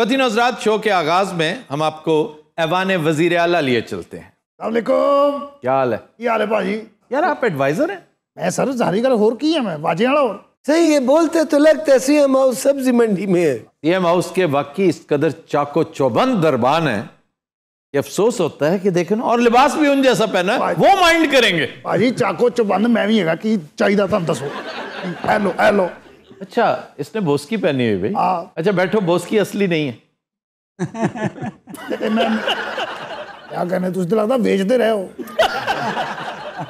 फतिन हजरात शो के आगाज में हम आपको एवान वजीर आला लिए चलते हैं क्या हाल है क्या हाल है भाजी यार आप एडवाइजर हैं मैं सर जारी कर और की है मैं बाजी वाला और सही है बोलते तो लगते सी एम हाउस सब्जी मंडी में सी एम हाउस के वाकई इस कदर चाको चौबंद दरबान है कि अफसोस होता है कि देखे ना और लिबास भी उन जैसा पहना है वो माइंड करेंगे भाजी चाको चौबंद मैं भी है कि चाहिए था तो दसो हेलो हेलो अच्छा इसने बोस्की पहनी हुई भाई हाँ। अच्छा बैठो बोस्की असली नहीं है क्या कहने तुझे तो लगता बेचते रहे हो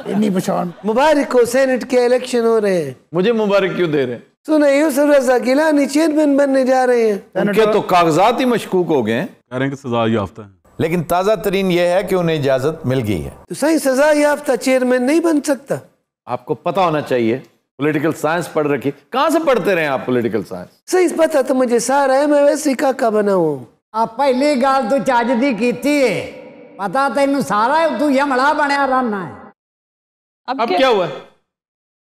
इतनी पहचान मुबारक हो सेनेट के इलेक्शन हो रहे हैं मुझे मुबारक क्यों दे रहे हैं सुन यूसुफ रजा गिलानी चेयरमैन बनने जा रहे हैं उनके तो कागजात ही मशकूक हो गए कह रहे हैं कि सजा याफ्ता है लेकिन ताज़ा तरीन यह है कि उन्हें इजाज़त मिल गई है तो सही सजा याफ्ता चेयरमैन नहीं बन सकता आपको पता होना चाहिए पॉलिटिकल साइंस पढ़ रखी कहाँ से पढ़ते रहे आप पॉलिटिकल साइंस सही पता तो मुझे सारा है मैं वैसे का का बना हूँ आप पहली गल तू दी की कीती है पता तेन सारा है तू यमला बनया रहना है अब, अब क्या, हुआ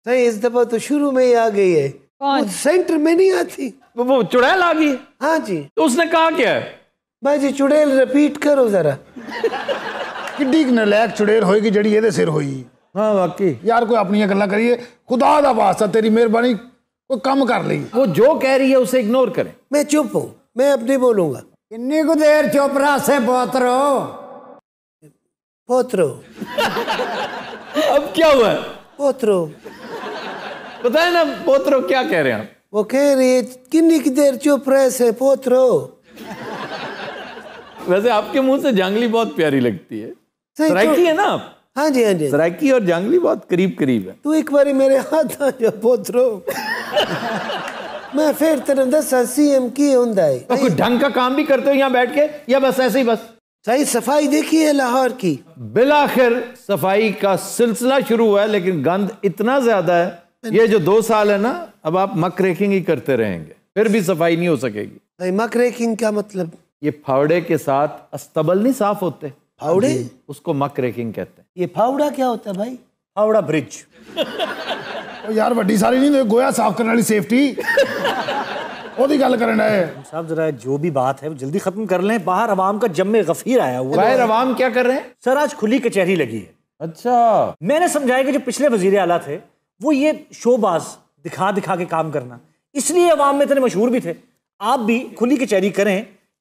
सही इस दफा तो शुरू में ही आ गई है कौन सेंटर में नहीं आती वो, वो चुड़ैल आ गई हाँ जी तो उसने कहा क्या भाई जी चुड़ैल रिपीट करो जरा किड्डी नलैक चुड़ैल होएगी जड़ी ये सिर होई हाँ वाकई यार कोई अपनी गल करिए खुदा ਦਾ वास्ता तेरी मेहरबानी कोई कम कर ली वो जो कह रही है उसे इग्नोर करें मैं चुप हूँ मैं अपने बोलूंगा इन्नी को देर चुप रहा से पोत्रो पोत्रो अब क्या हुआ पोत्रो पता है ना पोत्रो क्या कह रहे हैं वो कह रही किन्नी की देर चुप रहे से पोत्रो वैसे आपके मुंह से जंगली बहुत प्यारी लगती है सही तो, है ना आप हाँ जी हाँ जी सराकी और जंगली बहुत करीब करीब है तू एक बार मेरे हाथ आ जा पोत्रो मैं फिर तेरे दस सी एम की होंदा है तो ढंग का काम भी करते हो यहाँ बैठ के या बस ऐसे ही बस सही सफाई देखी है लाहौर की बिलाखिर सफाई का सिलसिला शुरू हुआ है लेकिन गंद इतना ज्यादा है ये जो दो साल है ना अब आप मक रेकिंग ही करते रहेंगे फिर भी सफाई नहीं हो सकेगी मक रेकिंग क्या मतलब ये फावड़े के साथ अस्तबल नहीं साफ होते फावड़े हाँ उसको मक रेकिंग कहते हैं ये फावड़ा क्या होता है भाई फावड़ा ब्रिज ਉਹ ਯਾਰ ਵੱਡੀ ਸਾਰੀ ਨਹੀਂ गोया साफ करने वाली सेफ्टी साहब जरा जो भी बात है वो जल्दी खत्म कर लें बाहर का गफीर आया हुआ है। बाहर क्या कर रहे हैं सर आज खुली कचहरी लगी है अच्छा मैंने समझाया कि जो पिछले वजीर आला थे वो ये शोबाज दिखा दिखा के काम करना इसलिए में इतने मशहूर भी थे आप भी खुली कचहरी करें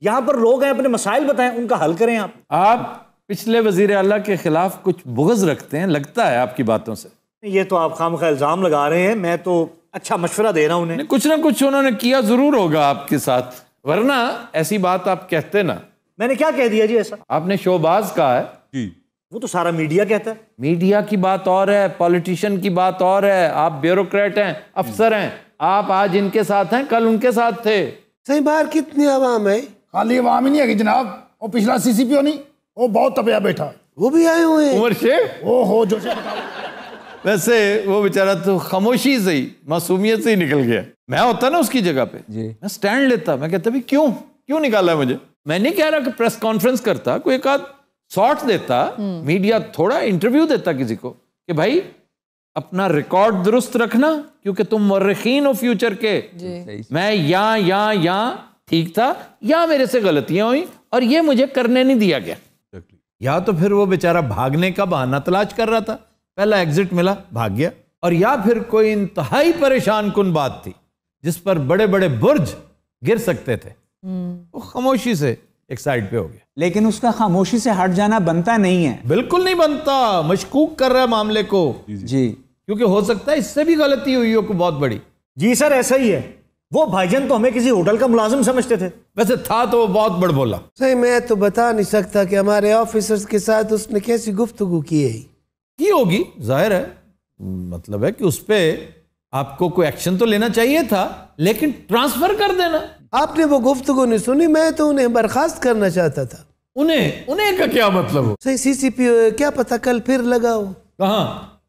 यहाँ पर लोग हैं अपने मसाइल बताएं उनका हल करें आप आप पिछले वजीर अला के खिलाफ कुछ बुगज रखते हैं लगता है आपकी बातों से ये तो आप खाम का इल्ज़ाम लगा रहे हैं मैं तो अच्छा मशवरा दे रहा हूँ उन्हें कुछ ना कुछ उन्होंने किया ज़रूर होगा आपके साथ वरना ऐसी बात आप कहते ना मैंने क्या कह दिया जी ऐसा आपने शोबाज कहा है जी वो तो सारा मीडिया कहता है मीडिया की बात और है पॉलिटिशियन की बात और है आप ब्यूरोक्रेट हैं अफसर हैं आप आज इनके साथ हैं कल उनके साथ थे सही बाहर कितनी आवाम है खाली आवाम ही नहीं है जनाब और पिछला सीसीपीओ नहीं वो बहुत तपया बैठा वो भी आए हुए उम्र से वो हो जो वैसे वो बेचारा तो खामोशी से ही मासूमियत से ही निकल गया मैं होता ना उसकी जगह पे जी मैं स्टैंड लेता मैं कहता भाई क्यों क्यों निकाला है मुझे मैं नहीं कह रहा कि प्रेस कॉन्फ्रेंस करता कोई एक आध शॉर्ट देता मीडिया थोड़ा इंटरव्यू देता किसी को कि भाई अपना रिकॉर्ड दुरुस्त रखना क्योंकि तुम मर्रखीन हो फ्यूचर के मैं यहाँ यहाँ यहाँ ठीक था या मेरे से गलतियां हुई और ये मुझे करने नहीं दिया गया या तो फिर वो बेचारा भागने का बहाना तलाश कर रहा था पहला एग्जिट मिला भाग गया और या फिर कोई इंतहाई परेशान कन बात थी जिस पर बड़े बड़े बुर्ज गिर सकते थे हम्म। वो खामोशी से एक साइड पे हो गया लेकिन उसका खामोशी से हट जाना बनता नहीं है बिल्कुल नहीं बनता मशकूक कर रहा है मामले को जी, जी। क्योंकि हो सकता है इससे भी गलती हुई हो बहुत बड़ी जी सर ऐसा ही है वो भाईजन तो हमें किसी होटल का मुलाजिम समझते थे वैसे था तो वो बहुत बड़ बोला सही मैं तो बता नहीं सकता कि हमारे ऑफिसर्स के साथ उसने कैसी गुफ्तगु की है की होगी जाहिर है मतलब है कि उस पर आपको कोई एक्शन तो लेना चाहिए था लेकिन ट्रांसफर कर देना आपने वो गुफ्तगु नहीं सुनी मैं तो उन्हें बर्खास्त करना चाहता था उन्हें उन्हें का क्या मतलब हो सही सीसीपी क्या पता कल फिर लगाओ कहा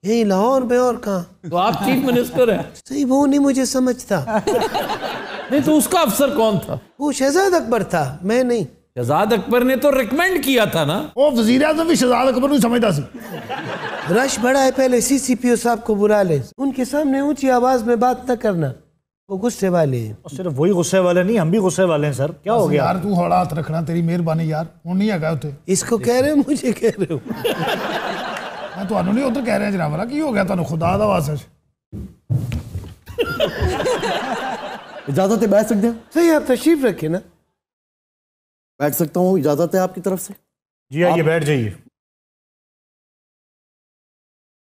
यही लाहौर में और कहा तो आप चीफ मिनिस्टर हैं सही वो नहीं मुझे समझता नहीं तो उसका अफसर कौन था वो शहजाद अकबर था मैं नहीं शहजाद अकबर ने तो रिकमेंड किया था ना वो वजीर आजम भी शहजाद अकबर नहीं समझता सी रश बड़ा है पहले सी सी पी ओ साहब को बुला ले उनके सामने ऊंची आवाज में बात न करना वो गुस्से वाले हैं और सिर्फ वही गुस्से वाले नहीं हम भी गुस्से वाले हैं सर क्या हो गया यार तू हड़ा हाथ रखना तेरी मेहरबानी यार हूं नहीं आ गए इसको कह रहे हो मुझे कह रहे हो ਮੈਂ ਤੁਹਾਨੂੰ ਨਹੀਂ ਉਧਰ ਕਹਿ ਰਿਹਾ ਜਨਾਬ ਵਾਲਾ ਕੀ ਹੋ ਗਿਆ ਤੁਹਾਨੂੰ ਖੁਦਾ ਦਾ ਵਾਸਤਾ इजाजत है बैठ सकते हैं सही आप तशरीफ रखे ना बैठ सकता हूँ इजाजत है आपकी तरफ से जी आइए बैठ जाइए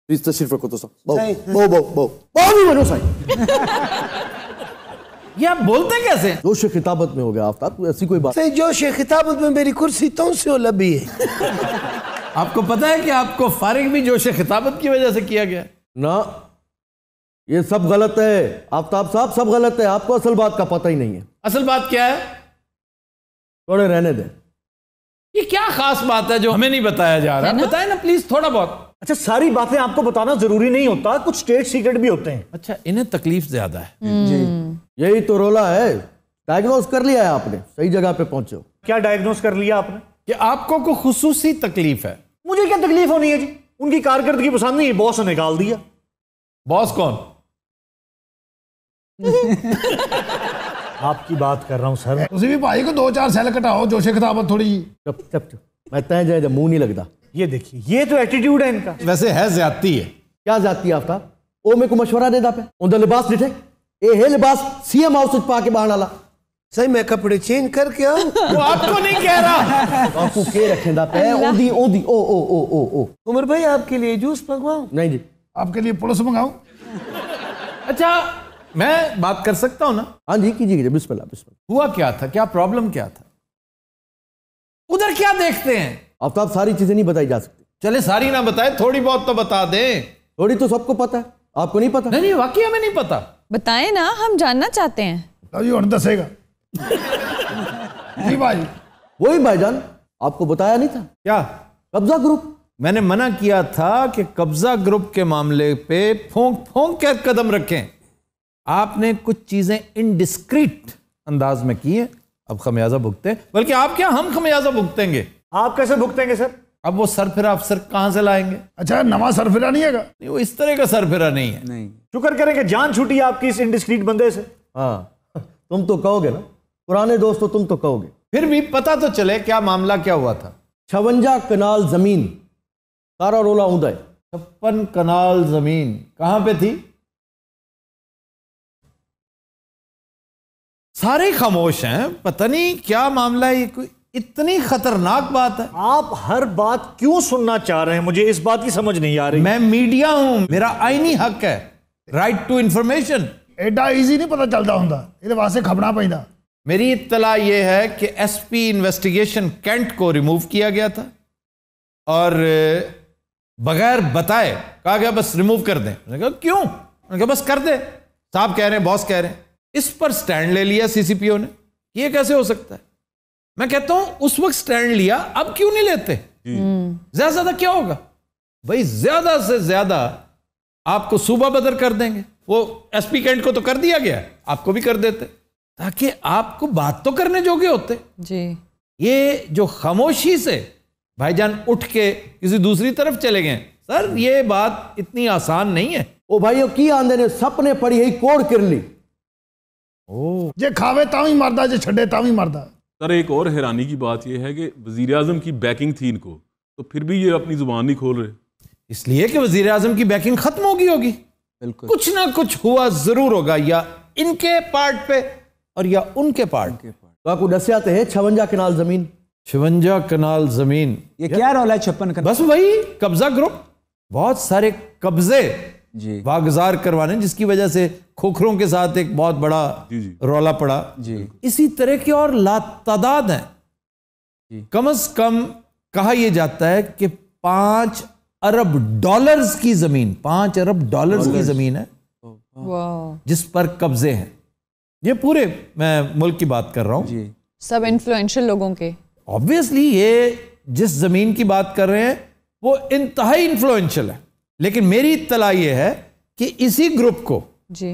प्लीज तशरीफ रखो तो ये आप बोलते कैसे जो शेख खिताबत में हो गया आफ्ताब ऐसी कोई बात जो शेख खिताबत में मेरी कुर्सी तो से लबी है आपको पता है कि आपको फारिग भी जोश खिताबत की वजह से किया गया ना ये सब गलत है आफ्ताब साहब सब गलत है आपको असल बात का पता ही नहीं है असल बात क्या है थोड़े रहने दें ये क्या खास बात है जो हमें नहीं बताया जा रहा है बताए ना प्लीज थोड़ा बहुत अच्छा सारी बातें आपको बताना जरूरी नहीं होता कुछ स्टेट सीक्रेट भी होते हैं अच्छा इन्हें तकलीफ ज्यादा है हम्म। जी यही तो रोला है डायग्नोज कर लिया है आपने सही जगह पे पहुंचे क्या डायग्नोज कर लिया आपने कि आपको कोई खसूसी तकलीफ है मुझे क्या तकलीफ होनी है जी उनकी कारकर्दगी पसंद नहीं बॉस ने निकाल दिया बॉस कौन आपकी बात कर रहा हूं सर उसी भी भाई को दो चार सेल कटाओ जोशे खिताबत थोड़ी चुप चुप चुप मैं तय जाए जब मुंह नहीं लगता ये देखिए ये तो एटीट्यूड है इनका वैसे है ज्यादती है क्या ज्यादती है आपका ओ मेरे को मशवरा दे पे उनका लिबास दिखे ए है लिबास सीएम हाउस पा के बाहर डाला सही मैं कपड़े चेंज करके ਆਉਂ आपको नहीं कह रहा तो आपको के रखे ओदी ओदी ओ ओ ओ ओ ओ उमर भाई आपके लिए जूस मंगवाऊ नहीं जी आपके लिए पुलिस मंगाऊ अच्छा मैं बात कर सकता हूं ना हाँ जी कीजिए बिस्मिल्लाह बिस्मिल्लाह हुआ क्या था क्या प्रॉब्लम क्या था उधर क्या देखते हैं अब तो आप सारी चीजें नहीं बताई जा सकती चले सारी ना बताए थोड़ी बहुत तो बता दे थोड़ी तो सबको पता है आपको नहीं पता नहीं नहीं वाकई हमें नहीं पता बताए ना हम जानना चाहते हैं दसेगा जी भाई वही भाईजान आपको बताया नहीं था क्या कब्जा ग्रुप मैंने मना किया था कि कब्जा ग्रुप के मामले पे फोंक फोंक के कदम रखें आपने कुछ चीजें इनडिस्क्रीट अंदाज में की हैं अब खमियाजा भुगते बल्कि आप क्या हम खमियाजा भुगतेंगे आप कैसे भुगतेंगे सर अब वो सरफिरा अफसर कहां से लाएंगे अच्छा नवा सरफिरा नहीं है नहीं, वो इस तरह का सरफिरा नहीं है नहीं शुक्र करें कि जान छुटी आपकी इस इनडिस्क्रीट बंदे से हाँ तुम तो कहोगे ना पुराने दोस्तों तुम तो कहोगे फिर भी पता तो चले क्या मामला क्या हुआ था छवंजा कनाल जमीन सारा रोला उदय छप्पन कनाल जमीन कहां पे थी सारे खामोश हैं पता नहीं क्या मामला है कोई इतनी खतरनाक बात है आप हर बात क्यों सुनना चाह रहे हैं मुझे इस बात की समझ नहीं आ रही मैं मीडिया हूं मेरा आईनी हक है राइट टू इंफॉर्मेशन एडा इजी नहीं पता चलता होंगे खबर पैदा मेरी इतला यह है कि एसपी इन्वेस्टिगेशन कैंट को रिमूव किया गया था और बगैर बताए कहा गया बस रिमूव कर दें उन्होंने कहा क्यों उन्होंने कहा बस कर दें साहब कह रहे हैं बॉस कह रहे हैं इस पर स्टैंड ले लिया सीसीपीओ ने ये कैसे हो सकता है मैं कहता हूं उस वक्त स्टैंड लिया अब क्यों नहीं लेते ज्यादा ज्यादा क्या होगा भाई ज्यादा से ज्यादा आपको सूबा बदर कर देंगे वो एसपी कैंट को तो कर दिया गया आपको भी कर देते ताकि आपको बात तो करने जोगे होते जी ये जो खामोशी से भाईजान उठ के किसी दूसरी तरफ चले गए सर ये बात इतनी आसान नहीं है ओ भाइयों की आंदे ने सपने पड़ी है कोड़ किरली ओ जे खावे तावी मरदा जे छड़े तावी मरदा सर एक और हैरानी की बात ये है कि वजीर आजम की बैकिंग थी इनको तो फिर भी ये अपनी जुबान नहीं खोल रहे इसलिए कि वजीर आजम की बैकिंग खत्म होगी होगी बिल्कुल कुछ ना कुछ हुआ जरूर होगा या इनके पार्ट पे और या उनके पार्ट बाकू दसिया हैं छवंजा कनाल जमीन छवंजा कनाल जमीन ये क्या रोल है छप्पन बस वही कब्जा ग्रुप बहुत सारे कब्जे जी वागजार करवाने जिसकी वजह से खोखरों के साथ एक बहुत बड़ा रौला पड़ा जी इसी तरह के और लातादाद हैं कम अज कम कहा यह जाता है कि पांच अरब डॉलर्स की जमीन पांच अरब डॉलर्स की जमीन है जिस पर कब्जे हैं ये पूरे मैं मुल्क की बात कर रहा हूँ सब इन्फ्लुएंशियल लोगों के ऑब्वियसली ये जिस ज़मीन की बात कर रहे हैं वो इंतहाई इन्फ्लुएंशियल है लेकिन मेरी इतला ये है कि इसी ग्रुप को जी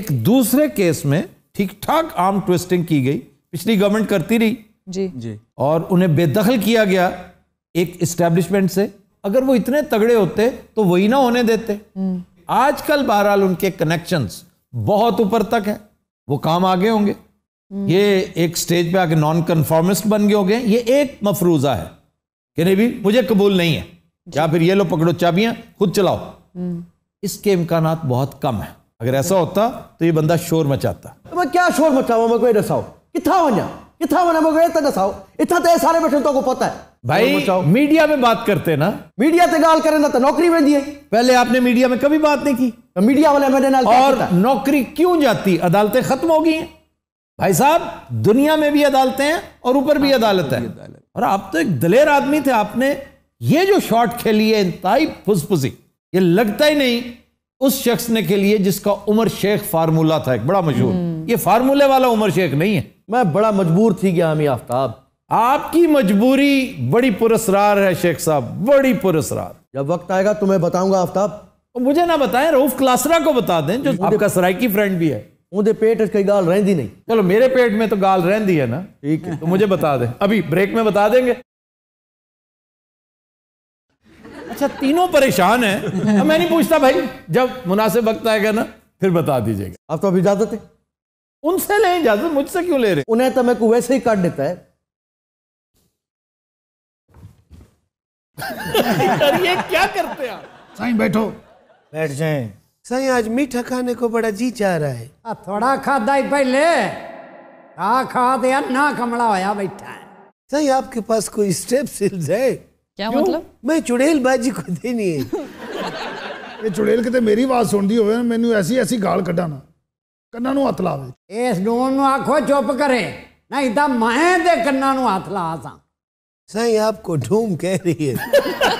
एक दूसरे केस में ठीक ठाक आर्म ट्विस्टिंग की गई पिछली गवर्नमेंट करती रही जी जी और उन्हें बेदखल किया गया एक इस्टेब्लिशमेंट से अगर वो इतने तगड़े होते तो वही ना होने देते हम्म। आजकल बहरहाल उनके कनेक्शंस बहुत ऊपर तक है वो काम आगे होंगे ये एक स्टेज पे आके नॉन कन्फॉर्मिस्ट बन गए होंगे ये एक मफरूजा है कि नहीं भी मुझे कबूल नहीं है या फिर ये लो पकड़ो चाबियां खुद चलाओ हम्म। इसके इम्कान बहुत कम है अगर ऐसा होता तो ये बंदा शोर मचाता तो मैं क्या शोर मचावा मैं कोई रसाओ था वहां इतना मना मगड़े तने साओ इतना ते सारे बैठे तो को पता है भाई मीडिया में बात करते ना मीडिया से गाल करें ना तो नौकरी में दिए पहले आपने मीडिया में कभी बात नहीं की तो मीडिया वाले मैंने ना और नौकरी क्यों जाती अदालतें खत्म हो गई हैं भाई साहब दुनिया में भी अदालतें हैं और ऊपर भी अदालत है और आप तो एक दलेर आदमी थे आपने ये जो शॉट खेली है इंतहाई फुसफुसी ये लगता ही नहीं उस शख्स ने के लिए जिसका उमर शेख फार्मूला था एक बड़ा मशहूर हम्म। ये फार्मूले वाला उमर शेख नहीं है मैं बड़ा मजबूर थी गया हमी आफ्ताब आपकी मजबूरी बड़ी पुरस्रार है शेख साहब बड़ी पुरस्रार जब वक्त आएगा तो मैं बताऊंगा आफ्ताब तो मुझे ना बताएं रऊफ क्लासरा को बता दें जो आपका सराइकी फ्रेंड भी है ਉਹਦੇ पेट कई गाल ਗਾਲ नहीं चलो मेरे पेट में तो गाल ਗਾਲ है ना ठीक है तो मुझे बता दें अभी ब्रेक में बता देंगे अच्छा तीनों परेशान है मैं नहीं पूछता भाई जब मुनासिब वक्त आएगा ना फिर बता दीजिएगा आप तो अभी इजाजत है उनसे ले इजाजत मुझसे क्यों ले रहे उन्हें तो मैं को वैसे ही काट देता है ये क्या करते हैं साईं बैठो बैठ जाए साईं आज मीठा खाने को बड़ा जी चाह रहा है आ, थोड़ा खादा ही पहले आ खा दिया ना कमड़ा होया बैठा है साईं आपके पास कोई स्टेप सिल्स है क्या क्यों? मतलब मैं चुड़ैल बाजी को देनी है ये चुड़ैल तो मेरी आवाज सुन दी हो मैंने ऐसी ऐसी गाल कटाना ਕੰਨਾਂ ਨੂੰ ਹੱਥ ਲਾਵੇ ਇਸ ਡੂਣ ਨੂੰ ਆਖੋ ਚੁੱਪ ਕਰੇ ਨਹੀਂ ਤਾਂ ਮੈਂ ਦੇ ਕੰਨਾਂ ਨੂੰ ਹੱਥ ਲਾ ਸਾਂ सही आपको ढूम कह रही है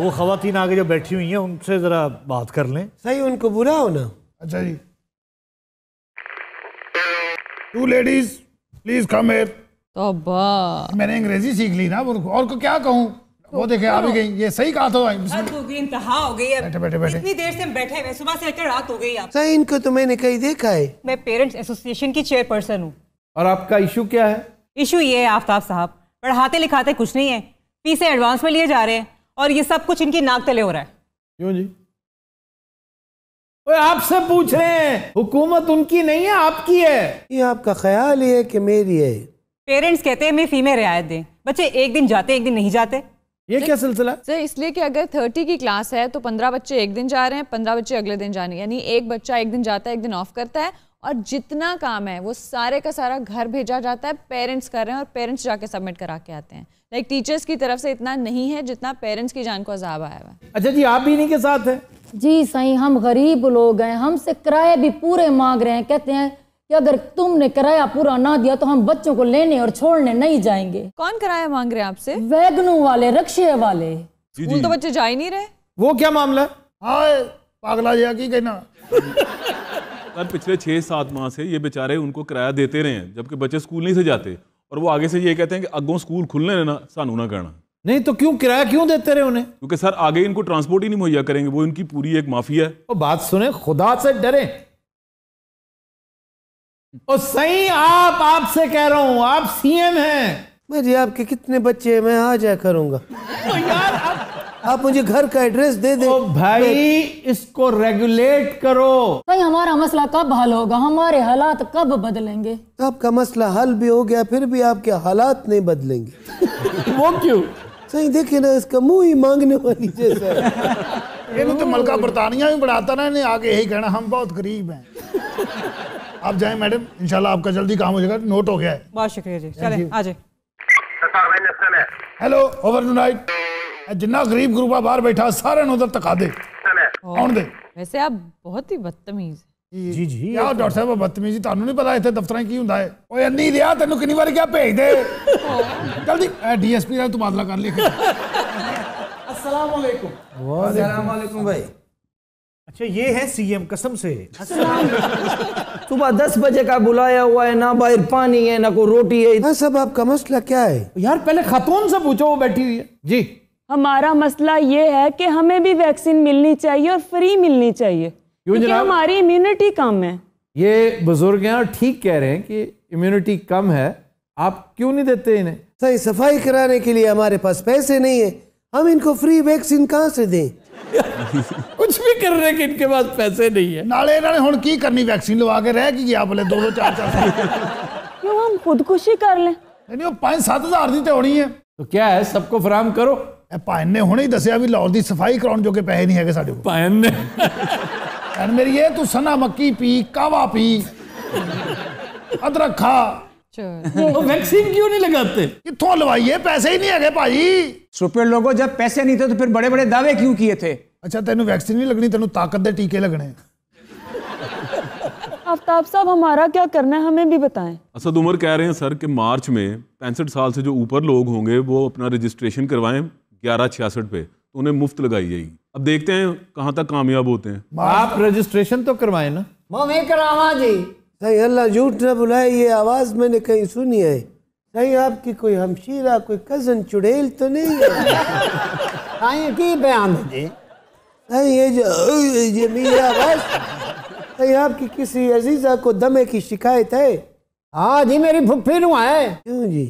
वो खातन आगे जो बैठी हुई हैं उनसे जरा बात कर लें सही उनको बुरा हो ना अच्छा जी two ladies please come here तो मैंने अंग्रेजी सीख ली ना और को क्या कहूँ वो देखे आ भी गई ये सही कहा था इंतहा हो गई बैठे बैठे बैठे इतनी देर से हम बैठे हुए सुबह से लेकर रात हो गई आप सही इनको तो मैंने कहीं देखा है मैं पेरेंट्स एसोसिएशन की चेयरपर्सन हूँ और आपका इशू क्या है इशू ये है आफ्ताब साहब पढ़ाते लिखाते कुछ नहीं है फीसें एडवांस में लिए जा रहे हैं और ये सब कुछ इनकी नाक तले हो रहा है क्यों जी आपसे पूछ रहे हैं हुकूमत उनकी नहीं है आपकी है ये आपका ख्याल ही है कि मेरी है पेरेंट्स कहते हैं मैं फीमेल रियायत दें बच्चे एक दिन जाते एक दिन नहीं जाते ये क्या सिलसिला सर इसलिए कि अगर थर्टी की क्लास है तो पंद्रह बच्चे एक दिन जा रहे हैं पंद्रह बच्चे अगले दिन जाने यानी एक बच्चा एक दिन जाता है एक दिन ऑफ करता है और जितना काम है वो सारे का सारा घर भेजा जाता है पेरेंट्स कर रहे हैं और पेरेंट्स जाके सबमिट करा के आते हैं लाइक टीचर्स की तरफ से इतना नहीं है जितना पेरेंट्स की जान को अजाब आया हुआ अच्छा जी आप भी इन्हीं के साथ है जी सही हम गरीब लोग हैं हमसे किराए भी पूरे मांग रहे हैं कहते हैं कि अगर तुमने किराया पूरा ना दिया तो हम बच्चों को लेने और छोड़ने नहीं जाएंगे कौन किराया मांग रहे हैं आपसे वैगनों वाले रक्षे वाले स्कूल तो बच्चे जा ही नहीं रहे वो क्या मामला हाय पागला जा की कहना सर पिछले छह सात माह से ये बेचारे उनको किराया देते रहे हैं जबकि बच्चे स्कूल नहीं से जाते और वो आगे से ये कहते हैं कि अगों स्कूल खुलने ना सानू ना करना नहीं तो क्यों किराया क्यों देते रहे उन्हें क्योंकि सर आगे इनको ट्रांसपोर्ट ही नहीं मुहैया करेंगे वो इनकी पूरी एक माफिया है और बात सुने खुदा से डरे और सही आप आपसे कह रहा हूँ आप सीएम हैं जी आपके कितने बच्चे हैं मैं आ जाया करूंगा तो यार आप... आप मुझे घर का एड्रेस दे दे ओ भाई इसको रेगुलेट करो भाई हमारा मसला कब हल होगा हमारे हालात कब बदलेंगे आपका मसला हल भी हो गया फिर भी आपके हालात नहीं बदलेंगे वो क्यों सही देखिए ना इसका मुंह ही मांगने वाली जैसा इन्हों तो मलका बरतानिया भी बढ़ाता ना इन्हें आगे यही कहना हम बहुत गरीब हैं आप जाए मैडम इंशाल्लाह आपका जल्दी काम हो जाएगा नोट हो गया है बहुत शुक्रिया जी चले आ हेलो ओवर नाइट जिन्ना गरीब ग्रुपा बाहर बैठा सारे उधर तका दे दे वैसे आप बहुत ही बदतमीज ਜੀ ਜੀ ਯਾ ਡਾਕਟਰ ਸਾਹਿਬ ਬਦਤਮੀਜ਼ੀ ਤੁਹਾਨੂੰ ਨਹੀਂ ਪਤਾ ਇੱਥੇ ਦਫ਼ਤਰਾਂ ਕੀ ਹੁੰਦਾ ਹੈ ਓਏ ਅੰਨੀ ਰਿਆ ਤੈਨੂੰ ਕਿੰਨੀ ਵਾਰ ਕਿਹਾ ਭੇਜ ਦੇ ਜਲਦੀ ਡੀਐਸਪੀ ਨਾਲ ਤੂੰ भाई अच्छा ये है सीएम कसम से सुबह दस बजे का बुलाया हुआ है ना बाहर पानी है ना कोई रोटी है ना हाँ, सब आपका मसला क्या है यार पहले खातून से पूछो वो बैठी हुई है जी हमारा मसला ये है कि हमें भी वैक्सीन मिलनी चाहिए और फ्री मिलनी चाहिए क्योंकि हमारी इम्यूनिटी कम है ये बुजुर्ग हैं और ठीक कह रहे हैं कि इम्यूनिटी कम है आप क्यों नहीं देते इन्हें सही सफाई कराने के लिए हमारे पास पैसे नहीं है हम इनको फ्री वैक्सीन कहाँ से दें कुछ भी कर करने कि इनके पास पैसे नहीं है नाले इन्होंने हूँ की करनी वैक्सीन लगा के रह गई आप बोले दो दो चार चार क्यों हम खुदकुशी कर लें नहीं वो पाँच सात हज़ार की तो होनी है तो क्या है सबको फराम करो ਭਾਇਨ ने ਹੁਣੇ ही दसिया भी लाहौर की सफाई कराने जो ਪੈਸੇ पैसे नहीं है साढ़े ਭਾਇਨ ने ਐਨ मेरी ਇਹ तू सना मक्की पी कावा पी अदरक खा तो वैक्सीन क्यों नहीं लगाते तो लगाइए पैसे ही नहीं है भाई सुपर लोगो जब पैसे नहीं थे तो फिर बड़े बड़े दावे क्यों किए थे अच्छा तेन वैक्सीन नहीं लगनी तेन ताकत के टीके लगने आफ्ताब साहब हमारा क्या करना है हमें भी बताएं असद उमर कह रहे हैं सर कि मार्च में पैंसठ साल से जो ऊपर लोग होंगे वो अपना रजिस्ट्रेशन करवाएं ग्यारह छियासठ पे तो उन्हें मुफ्त लगाई जाएगी अब देखते हैं कहां तक कामयाब होते हैं आप रजिस्ट्रेशन तो करवाएं ना मैं करावा जी सही अल्लाह झूठ न बुलाए ये आवाज़ मैंने कहीं सुनी है सही आपकी कोई हमशीरा कोई कज़न चुड़ैल तो नहीं है साईं हाँ, की बयान जी सही ये जो ये मेरी आवाज़ सही आपकी किसी अजीज़ा को दमे की शिकायत है हाँ जी मेरी फुफी नु है क्यों जी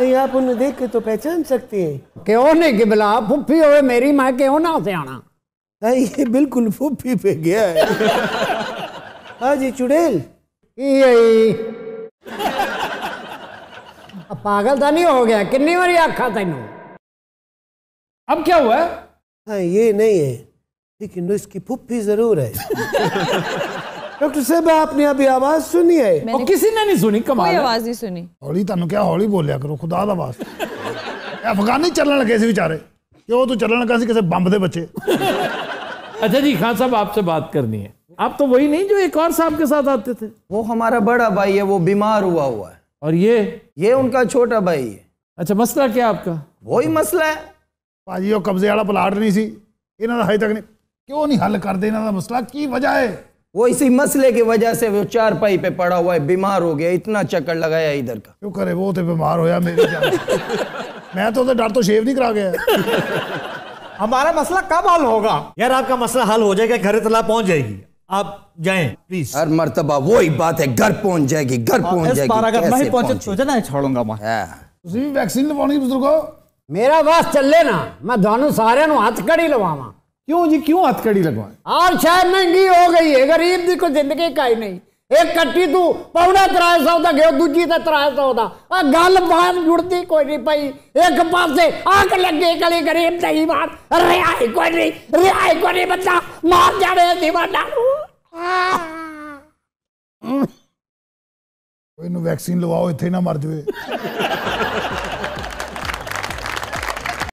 नहीं आप उन्हें देख के तो पहचान सकते हैं क्यों नहीं कि बिला फुफी हो मेरी माँ क्यों ना से आना नहीं ये बिल्कुल फुफी पे गया है हाँ जी चुड़ैल पागल तो नहीं हो गया कितनी बारी आखा तेन अब क्या हुआ हाँ ये नहीं है लेकिन तो इसकी फुफी जरूर है डॉक्टर साहब आपने अभी आवाज सुनी है और किसी ने नहीं सुनी कमाल कोई आवाज नहीं सुनी हौली तुम क्या हौली बोलिया करो खुदा आवाज अफगानी चलन लगे बेचारे क्यों तू चलन लगा सी किसी बंब दे बच्चे अच्छा जी खान साहब आपसे बात करनी है आप तो वही नहीं जो एक और साहब के साथ आते थे वो हमारा बड़ा भाई है वो बीमार हुआ हुआ है और ये ये उनका छोटा भाई है अच्छा मसला क्या आपका वही मसला है भाजी ਉਹ कब्जे वाला प्लाट नहीं सी ਇਹਨਾਂ हाई तक नहीं क्यों नहीं हल कर ਕਰਦੇ ਇਹਨਾਂ मसला की वजह है वो इसी मसले की वजह से वो चार पाई पे पड़ा हुआ है बीमार हो गया इतना चक्कर लगाया इधर का क्यों करे वो तो बीमार होया मेरे जान मैं तो डर तो शेव नहीं करा गया हमारा मसला कब हल होगा यार आपका मसला हल हो जाएगा घर तला पहुंच जाएगी आप जाएं प्लीज हर मरतबा वही बात है घर पहुंच जाएगी घर पहुंच जाएगी अगर नहीं पहुंचे तो जना छोड़ूंगा मैं ਤੁਸੀਂ ਵੀ ਵੈਕਸੀਨ ਲਵਾਉਣੀ ਬਜ਼ੁਰਗੋ ਮੇਰਾ ਵਾਸ ਚੱਲੇ ਨਾ ਮੈਂ ਤੁਹਾਨੂੰ ਸਾਰਿਆਂ ਨੂੰ ਹੱਥ ਕੜੀ ਲਵਾਵਾਂ ਕਿਉਂ ਜੀ ਕਿਉਂ ਹੱਥ ਕੜੀ ਲਗਵਾਏ ਆਰ ਸ਼ਾਇਦ ਮਹਿੰਗੀ ਹੋ ਗਈ ਹੈ ਗਰੀਬ ਦੀ ਕੋਈ ਜ਼ਿੰਦਗੀ ਕਾਈ ਨਹੀਂ ਇੱਕ ਕੱਟੀ ਤੂੰ ਪੌੜਾ ਤਰਾਏ ਸੌ ਦਾ ਗਿਓ ਦੂਜੀ ਤੇ ਤਰਾਏ ਸੌ ਦਾ ਆ ਗੱਲ ਬਾਤ ਜੁੜਦੀ ਕੋਈ ਨਹੀਂ ਪਈ ਇੱਕ ਪਾਸੇ ਆਕ ਲੱਗੇ ਗਲੀ ਗਰੀਬ ਦਾ ਇਮਾਨ ਰਿਆਈ ਕੋਈ ਨਹੀਂ ਰਿਆਈ ਕੋਈ ਨਹੀਂ ਬੱਚਾ ਮਾਰ ਜਾਵੇ ਦੀਵਾਨਾ ਨੂੰ ਇਹਨੂੰ ਵੈਕਸੀਨ ਲਵਾਓ ਇੱਥੇ ਨਾ ਮਰ ਜਾਵੇ